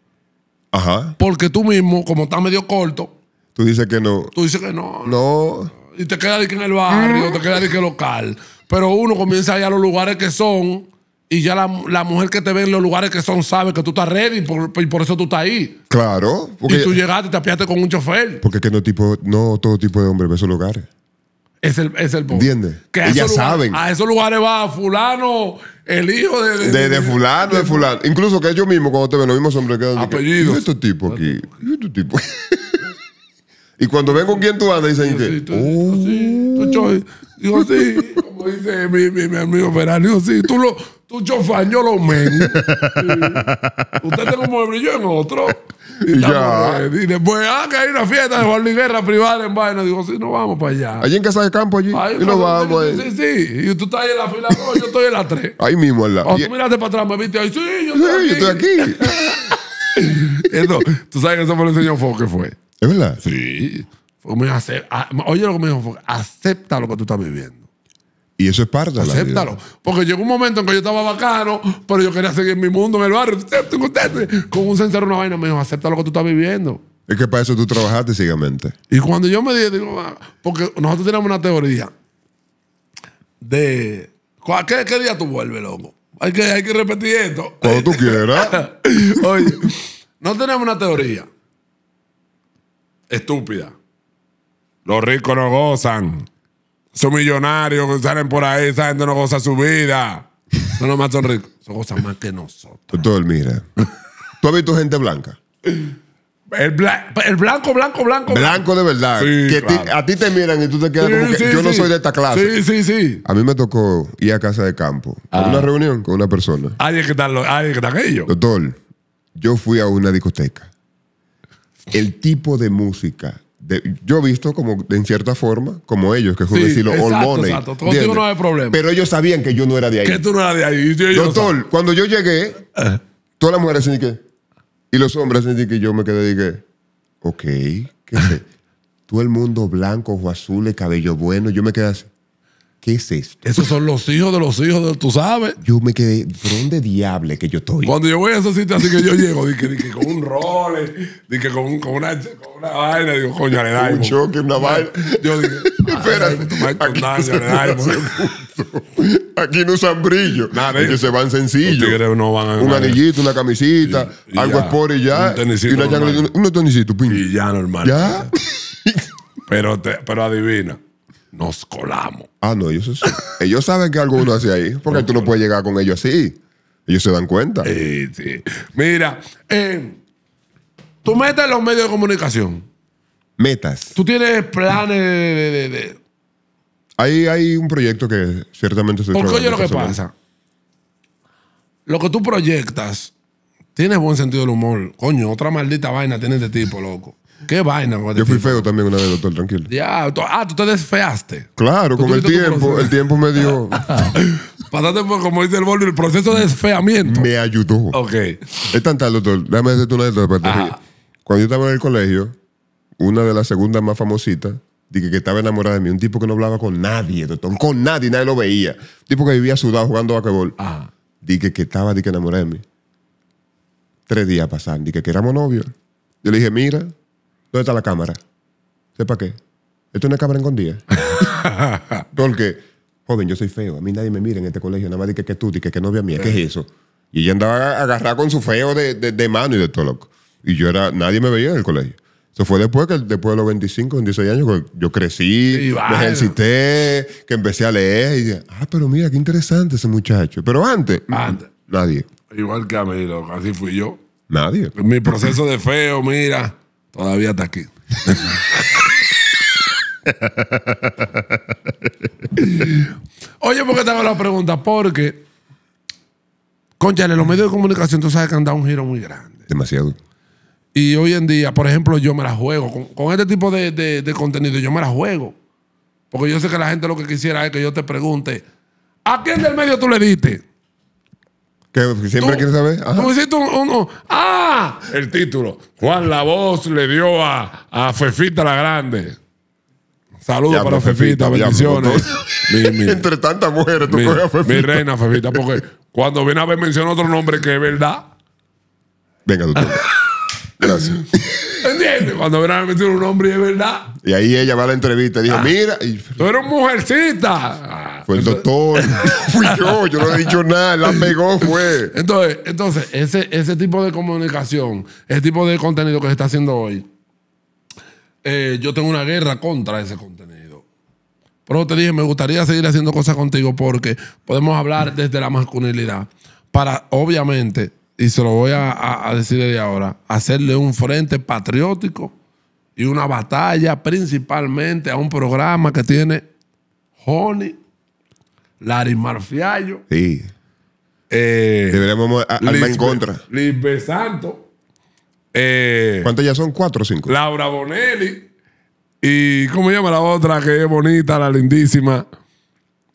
Ajá. Porque tú mismo, como estás medio corto. Tú dices que no. Tú dices que no. No. Y te quedas en el barrio, te quedas en local. Pero uno comienza a ir a los lugares que son. Y ya la, mujer que te ve en los lugares que son sabe que tú estás ready y por, eso tú estás ahí. Claro. Porque y tú llegaste y te apiaste con un chofer. Porque que no, tipo, no todo tipo de hombre ve esos lugares. Es el, es el punto. ¿Entiendes? Que Ellas saben. A esos lugares va fulano, el hijo de... De, fulano, de, fulano. Incluso que ellos mismos, cuando te ven, los mismos hombres quedan... Apellidos. ¿Y este tipo aquí? ¿Y este tipo? [laughs] y cuando ven con quién tú andas, dicen que... Sí, tú, oh". como dice mi, mi, amigo Verán, digo, sí, tú lo... Tú lo los men. [laughs] Usted tiene un mueble yo en otro. Y ya. Y después, ah, que hay una fiesta de Juan Liguerra privada en vaina. Digo, sí, no vamos para allá. Allí en Casa de Campo, allí. Ahí, vamos. Eh. Sí, sí. Y tú estás ahí en la fila 2, yo estoy en la 3. Ahí mismo, en la. O ah, tú miraste para atrás, me viste ahí. Sí, yo estoy aquí. Yo estoy aquí. [laughs] tú sabes que eso me lo enseñó Foque fue. ¿Es verdad? Sí. Oye, lo que me dijo Foque. Acepta lo que tú estás viviendo. Y eso es parte de la Acéptalo. Porque llegó un momento en que yo estaba bacano, pero yo quería seguir mi mundo en el barrio. Con un sensor una vaina, me dijo, acepta lo que tú estás viviendo. Es que para eso tú trabajaste ciegamente. Y cuando yo me dije, digo, ah", porque nosotros tenemos una teoría de. ¿Qué, día tú vuelves, loco? Hay que, hay que repetir esto. Cuando tú quieras. [laughs] Oye, no tenemos una teoría estúpida. Los ricos no gozan. Son millonarios salen por ahí, esa gente no goza su vida. No los son ricos, son cosas más que nosotros. Doctor, mira. ¿Tú has visto gente blanca? El, blanco, blanco, blanco. Blanco de verdad. que a ti te miran y tú te quedas como que yo no soy de esta clase. Sí, sí, sí. A mí me tocó ir a casa de campo a ah. una reunión con una persona. Ahí hay que están, ellos. Doctor, yo fui a una discoteca. El tipo de música yo he visto como en cierta forma, como ellos, que es un decirlo, all money. no problema. Pero ellos sabían que yo no era de ahí. Que tú no eras de ahí. Doctor, cuando yo llegué, todas las mujeres se que. Y los hombres así que yo me quedé dije, ok, ¿qué sé? [laughs] Todo el mundo blanco o azul, cabello bueno, yo me quedé así. ¿Qué es esto? Esos son los hijos de los hijos de tú sabes. Yo me quedé, ¿dónde diable que yo estoy? Cuando yo voy a esa cita así que yo llego, con un role, con, con, una, vaina, digo, coño, le da. Un choque, una vaina. Yo dije, [laughs] espera, aquí no usan brillo. Nada, ellos se van sencillos. van un anillito, una camisita, algo sport y ya. Un tenisito. Y una Y ya normal. Ya. pero, pero adivina, nos colamos. Ah, no, ellos, [laughs] ellos saben que algo hace ahí, porque tú no puedes llegar con ellos así. Ellos se dan cuenta. Sí, sí. Mira, eh, tú metes en los medios de comunicación. Metas. Tú tienes planes de... Ahí hay un proyecto que ciertamente se Porque oye lo que pasa. Lo que tú proyectas, tienes buen sentido del humor. Coño, otra maldita vaina tiene este tipo, loco. Qué vaina, Yo fui feo también una vez, doctor, tranquilo. Ya, ah, tú te desfeaste. Claro, con el tiempo, el tiempo me dio, [laughs] Pasaste por, como dice el boli, el proceso de desfeamiento. me ayudó. Ok. Es tan tal, doctor. Déjame decirte una de pues, estas Cuando yo estaba en el colegio, una de las segundas más famositas, dije que estaba enamorada de mí. Un tipo que no hablaba con nadie, doctor. Con nadie, nadie lo veía. Un tipo que vivía sudado jugando basquetbol. Ajá. Dije que estaba, dije enamorada de mí. Tres días pasaron, dije que éramos novios. Yo le dije, mira, ¿Dónde está la cámara? ¿Sepa qué? Esto es una cámara escondida. [laughs] Porque, joven, yo soy feo. A mí nadie me mira en este colegio. Nada más dije que, tú tú, que, que novia mía. ¿Qué es eso? Y ella andaba agarrada con su feo de, mano y de todo loco. Y yo era, nadie me veía en el colegio. Eso fue después que después de los 25, 26 años, yo crecí, me ejercité, que empecé a leer y dije, ah, pero mira, qué interesante ese muchacho. Pero antes, nadie. Igual que a mí, lo así fui yo. Nadie. Mi proceso de feo, mira. Todavía está aquí. Oye, ¿por qué te hago la pregunta? Porque, conchale, los medios de comunicación tú sabes que han dado un giro muy grande. Demasiado. Y hoy en día, por ejemplo, yo me la juego. Con, este tipo de, de, contenido, yo me la juego. Porque yo sé que la gente lo que quisiera es que yo te pregunte, ¿a quién del medio tú le diste? siempre quieres saber. ¿Cómo hiciste ¡Ah! El título. Juan La Voz le dio a, a Fefita la Grande. Saludos para Fefita, bendiciones. [laughs] Entre tantas mujeres, tú coges a Fefita. Mi reina Fefita, porque [laughs] cuando viene a ver menciona otro nombre que es verdad. Venga, doctor. [laughs] Gracias. ¿Entiendes? Cuando viene a menciona un nombre y es verdad. Y ahí ella va a la entrevista y dice, ah. mira. Tú eres mujercita. Fue el doctor. [laughs] Fui yo, yo no he dicho nada, la pegó, fue. Entonces, entonces ese, ese tipo de comunicación, ese tipo de contenido que se está haciendo hoy, eh, yo tengo una guerra contra ese contenido. Pero te dije, me gustaría seguir haciendo cosas contigo porque podemos hablar desde la masculinidad. Para, obviamente, y se lo voy a, decir desde ahora, hacerle un frente patriótico y una batalla principalmente a un programa que tiene Honey Larry Marfiallo. Sí. Eh, Deberíamos alma en contra. Lisbe Santo. Eh, ¿Cuántas ya son? ¿Cuatro o cinco? Laura Bonelli. ¿Y cómo llama la otra que es bonita, la lindísima?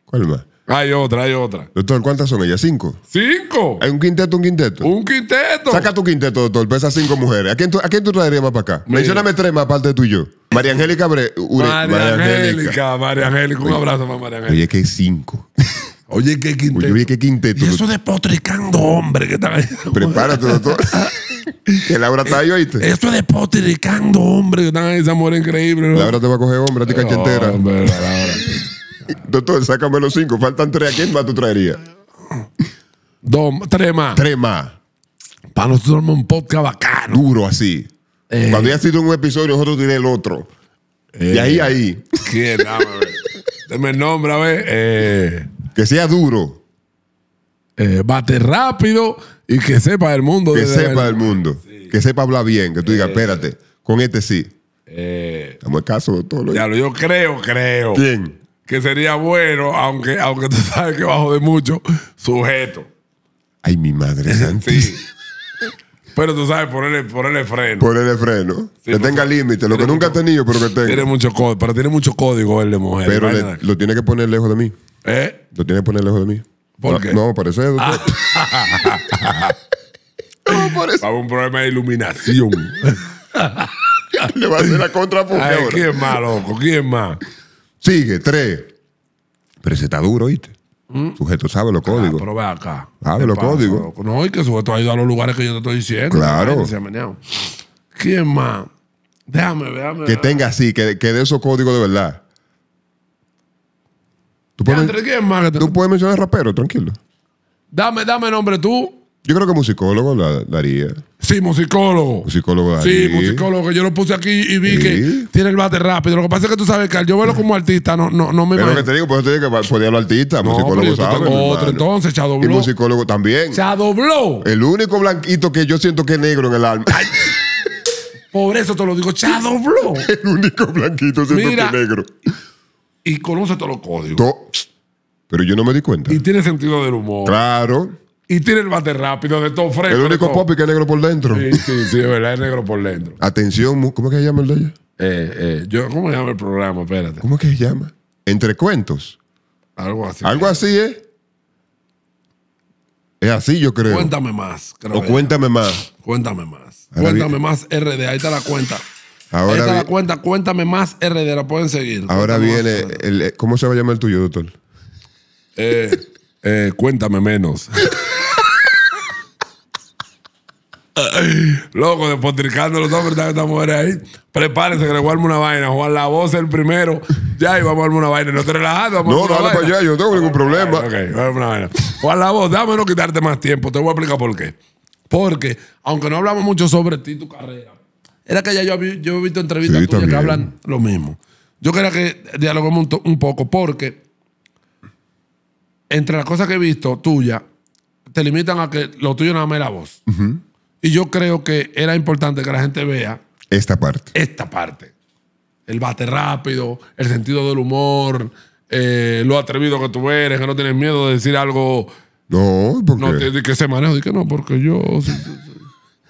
¿Cuál más? Hay otra, hay otra. Doctor, ¿cuántas son ellas? ¿Cinco? ¿Cinco? ¿Hay un quinteto, un quinteto? ¡Un quinteto! Saca tu quinteto, doctor. Pesa cinco mujeres. ¿A quién tú, a traerías más para acá? mencioname tres más aparte de tú y yo. María Angélica María, Angélica, María Angélica. Un abrazo para María Angélica. Oye, que cinco. [laughs] Oye, qué quinteto. Oye, qué quinteto. Y eso de potricando, hombre, que ahí. Prepárate, doctor. [laughs] que Laura está ahí, oíste. Eso de potricando, hombre, que están ahí, esa mujer increíble. ¿no? Laura te va a coger, hombre, a ti cancha entera. Doctor, sácame los cinco. Faltan tres. ¿A quién más tú traerías? Dos, tres más. Tres más. Para nosotros un podcast bacano. Duro así. Eh. Cuando ya ha sido un episodio, nosotros tiene el otro. De Y eh. ahí, ahí. ¿Quién? Dame, el nombre, a ver. Eh. Que sea duro. bate rápido y que sepa el mundo. Que sepa el mundo. Que sepa hablar bien. Que tú digas, espérate, con este sí. el caso, doctor. Ya lo yo creo, creo. Bien que sería bueno, aunque, aunque tú sabes que bajo de mucho, sujeto. Ay, mi madre Santi. [laughs] sí. Pero tú sabes, ponerle, ponerle freno. Ponerle freno. que tenga límite, lo que nunca ha tenido, pero que tenga. Tiene mucho código, pero tiene mucho código él de mujer. Pero lo tiene que poner lejos de mí. ¿Eh? Lo tiene que poner lejos de mí. ¿Por no, qué? No, parece. Ah. [laughs] no, Para un problema de iluminación. [laughs] le va a hacer la contrapunción. Ay, ¿quién más, loco? ¿Quién más? Sigue, tres. Pero ese está duro, ¿oíste? Mm. Sujeto sabe los claro, códigos. pero ve acá. Sabe los códigos. No, y que sujeto ha ido a los lugares que yo te estoy diciendo. Claro. ¿Quién más? Déjame, déjame. Que tenga así, que, que de esos códigos de verdad. ¿Tú puedes, ¿quién más? Tú puedes mencionar rapero, tranquilo. Dame, dame nombre tú. Yo creo que musicólogo la daría. Sí, musicólogo. Musicólogo daría. Sí, musicólogo. Yo lo puse aquí y vi que tiene el bate rápido. Lo que pasa es que tú sabes, que yo verlo como artista, no, no, no me Pero lo que te digo, pues te digo que podía lo artista, musicólogo yo sabe. Otro, entonces, Chadobló. Y musicólogo también. Blow. El único blanquito que yo siento que es negro en el alma. Ay. Por eso te lo digo, Blow. [laughs] el único blanquito siento que es negro. Y conoce todos los códigos. Pero yo no me di cuenta. Y tiene sentido del humor. Claro y el bate rápido de todo fresco. El único popi que es negro por dentro. Sí, sí, sí, es verdad, es negro por dentro. Atención, ¿cómo es que se llama el de ella? Eh, eh, yo, ¿Cómo se llama el programa? Espérate. ¿Cómo es que se llama? Entre cuentos. Algo así. Algo así, ¿eh? Es así, yo creo. Cuéntame más. O cuéntame más. Cuéntame más. cuéntame más RD. Ahí está la cuenta. Ahora Ahí está la cuenta. Cuéntame más RD. La pueden seguir. Ahora viene. Eh, ¿Cómo se va a llamar el tuyo, doctor? Eh, eh, cuéntame menos. [laughs] Loco, despotricando los hombres, estas mujeres ahí. Prepárense que le voy a una vaina. Juan la voz el primero. Ya, y vamos a darme una vaina. No te relajas, vamos No, dale para allá, yo no tengo ningún problema. Ok, vamos una vaina. Juan la voz, dame no quitarte más tiempo. Te voy a explicar por qué. Porque, aunque no hablamos mucho sobre ti, y tu carrera, era que ya yo, yo he visto entrevistas tuyas que hablan lo mismo. Yo quería que dialoguemos un, poco, porque entre las cosas que he visto tuya te limitan a que lo tuyo nada más es la voz. Y yo creo que era importante que la gente vea. Esta parte. Esta parte. El bate rápido, el sentido del humor, eh, lo atrevido que tú eres, que no tienes miedo de decir algo. No, porque. No, de que se manejo. que no, porque yo.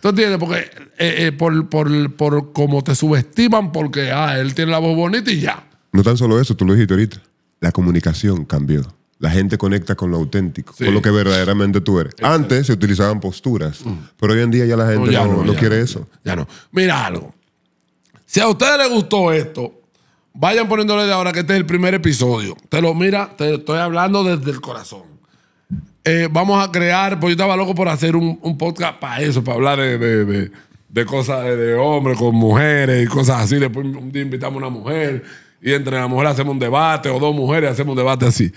¿Tú entiendes? Porque eh, eh, por, por, por cómo te subestiman, porque ah, él tiene la voz bonita y ya. No tan solo eso, tú lo dijiste ahorita. La comunicación cambió la gente conecta con lo auténtico, con lo que verdaderamente tú eres. Antes se utilizaban posturas, mm. pero hoy en día ya la gente no, quiere eso. Ya no. Mira algo. Si a ustedes les gustó esto, vayan poniéndole de ahora que este es el primer episodio. Te lo mira, te estoy hablando desde el corazón. Eh, vamos a crear, pues yo estaba loco por hacer un, podcast para eso, para hablar de, cosas de, hombres con mujeres y cosas así. Después un día invitamos a una mujer y entre la mujer hacemos un debate o dos mujeres hacemos un debate así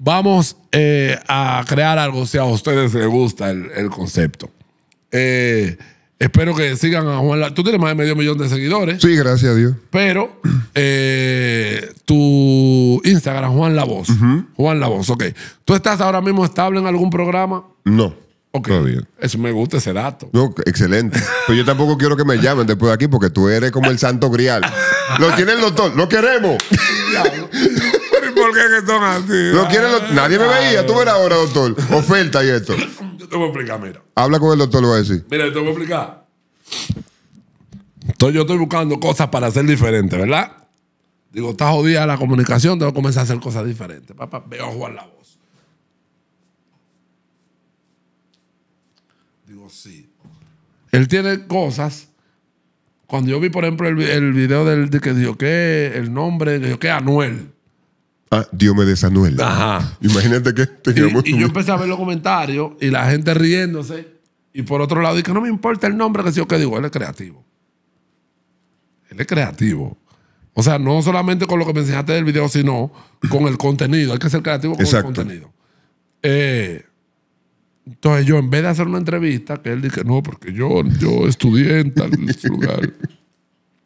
vamos eh, a crear algo si a ustedes les gusta el, concepto. Eh, espero que sigan a Juan Tú tienes más de medio millón de seguidores. Sí, gracias a Dios. Pero eh, tu Instagram, Juan La Voz. Juan La Voz, ok. ¿Tú estás ahora mismo estable en algún programa? No. Ok. Eso me gusta ese dato. excelente. Pero pues yo tampoco quiero que me llamen después de aquí porque tú eres como el santo grial. Lo tiene el doctor. Lo queremos. [laughs] reggaetón así. quiere nadie me veía. Tú verás ahora, doctor. Oferta y esto. Yo te voy a explicar, mira. Habla con el doctor, lo voy a decir. Mira, yo te voy a explicar. yo estoy buscando cosas para hacer diferente, ¿verdad? Digo, está jodida la comunicación, tengo que comenzar a hacer cosas diferentes. Papá, veo a la voz. Digo, sí. Él tiene cosas. Cuando yo vi, por ejemplo, el, video del que dijo que el nombre, dijo que Anuel a me Anuel. Ajá. Imagínate que teníamos. Y, y yo empecé a ver los comentarios y la gente riéndose. Y por otro lado, dije, no me importa el nombre, que si yo que digo, él es creativo. Él es creativo. O sea, no solamente con lo que me enseñaste del video, sino con el contenido. Hay que ser creativo con el contenido. Eh, entonces yo, en vez de hacer una entrevista, que él dice, no, porque yo, yo estudié en tal [laughs] lugar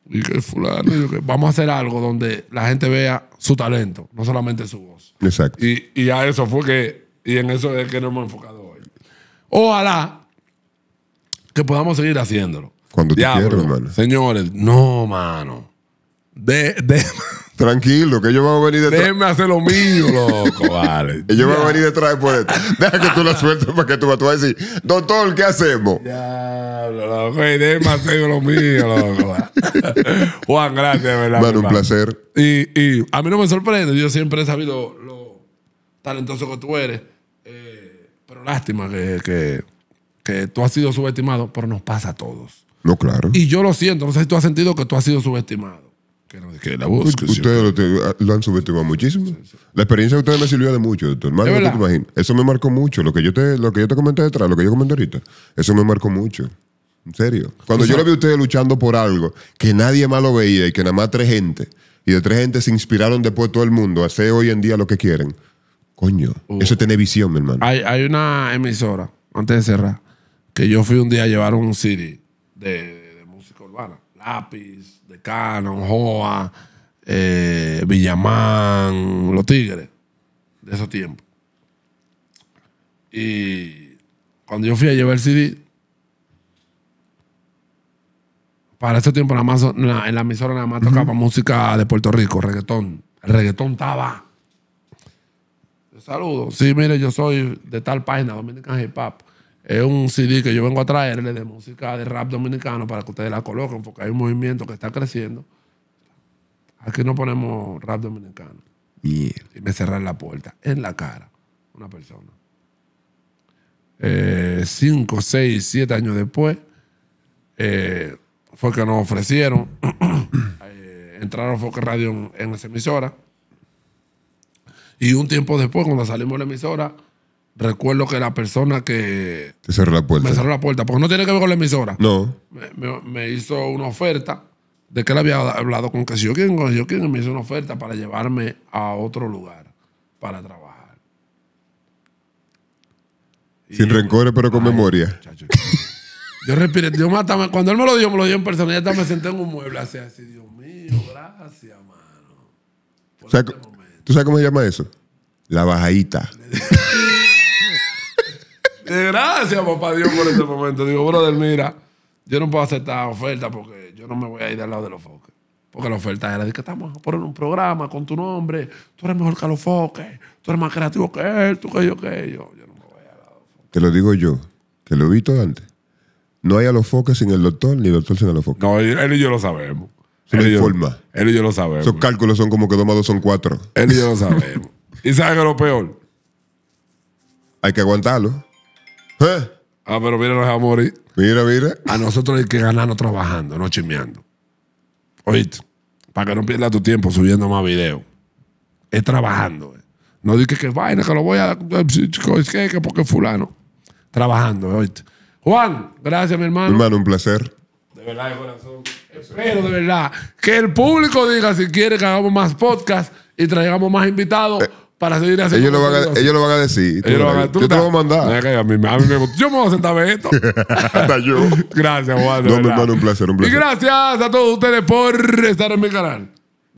y que fulano, vamos a hacer algo donde la gente vea su talento, no solamente su voz. Exacto. Y, a eso fue que, y en eso es que nos hemos enfocado hoy. Ojalá que podamos seguir haciéndolo. Cuando te quieras, hermano. Señores, no, mano. De, de [laughs] Tranquilo, que ellos van a venir detrás. Déjenme hacer lo mío, [laughs] loco, vale. ellos van a venir detrás por esto. Deja que tú la [laughs] sueltes para que tú, vas a decir, doctor, ¿qué hacemos? Ya, loco, déjenme hacer lo mío, loco. [laughs] Juan, gracias, verdad. Bueno, un placer. Y, y, a mí no me sorprende, yo siempre he sabido lo talentoso que tú eres. Eh, pero lástima que, que, que tú has sido subestimado, pero nos pasa a todos. No, claro. Y yo lo siento, no sé si tú has sentido que tú has sido subestimado ustedes lo, han subestimado muchísimo. La experiencia de ustedes me sirvió de mucho, doctor. Eso me marcó mucho. Lo que yo te, lo que yo te comenté detrás, lo que yo comenté ahorita, eso me marcó mucho. En serio. Cuando yo lo vi a ustedes luchando por algo que nadie más lo veía y que nada más tres gente, y de tres gente se inspiraron después todo el mundo a hacer hoy en día lo que quieren. Coño, oh. eso tiene visión, mi hermano. Hay, hay, una emisora, antes de cerrar, que yo fui un día a llevar un CD de Apis, Decano, Joa, eh, Villamán, los Tigres de esos tiempos. Y cuando yo fui a llevar el CD, para ese tiempo más, en la emisora nada más tocaba música de Puerto Rico, reggaetón. El reggaetón estaba. Saludos. Sí, mire, yo soy de tal página, Dominican Hip Hop. Es un CD que yo vengo a traerle de música de rap dominicano para que ustedes la coloquen, porque hay un movimiento que está creciendo. Aquí no ponemos rap dominicano. Y me cerraron la puerta en la cara una persona. Eh, cinco, seis, siete años después, eh, fue que nos ofrecieron, [clears throat] eh, a Foque Radio en, en, esa emisora. Y un tiempo después, cuando salimos de la emisora, recuerdo que la persona que. Te cerró la puerta. Me cerró la puerta, porque no tiene que ver con la emisora. No. Me, hizo una oferta de que él había hablado con que si yo quién, me hizo una oferta para llevarme a otro lugar para trabajar. Sin rencores, pero con memoria. yo respiré, yo mata cuando él me lo dio, me lo dio en persona, ya hasta me senté en un mueble así, así, Dios mío, gracias, mano. Este ¿Tú sabes cómo se llama eso? La bajadita. [laughs] Eh, gracias, papá Dios, por este momento. Digo, brother, mira, yo no puedo aceptar oferta porque yo no me voy a ir al lado de los foques. Porque la oferta era de que estamos a un programa con tu nombre. Tú eres mejor que los foques. Tú eres más creativo que él. Tú que yo, que yo. Yo no me voy al lado de los foques. Te lo digo yo, que lo he visto antes. No hay a los foques sin el doctor, ni el doctor sin los foques. No, él y yo lo sabemos. Sin forma. él y yo lo sabemos. Esos cálculos son como que dos más dos son cuatro Él y yo lo sabemos. [laughs] ¿Y sabes qué es lo peor? Hay que aguantarlo. ¿Eh? Ah, pero mira, los amores. Mira, mira. A nosotros hay que ganarnos trabajando, no chismeando. Oíste, para que no pierdas tu tiempo subiendo más videos. Es trabajando. Eh. No dije que, vaina, que lo voy a. Es que, porque fulano. Trabajando, eh, oíste. Juan, gracias, mi hermano. hermano, un placer. De verdad, de corazón. Espero, de verdad, que el público diga si quiere que hagamos más podcasts y traigamos más invitados. Eh, para seguir haciendo. Ellos lo van a, ellos lo van a decir. yo te lo voy a mandar. A mí, me Yo me voy a sentar a ver esto. [laughs] Hasta yo. [laughs] Gracias, Juan. No, placer, un placer. Y gracias a todos ustedes por estar en mi canal.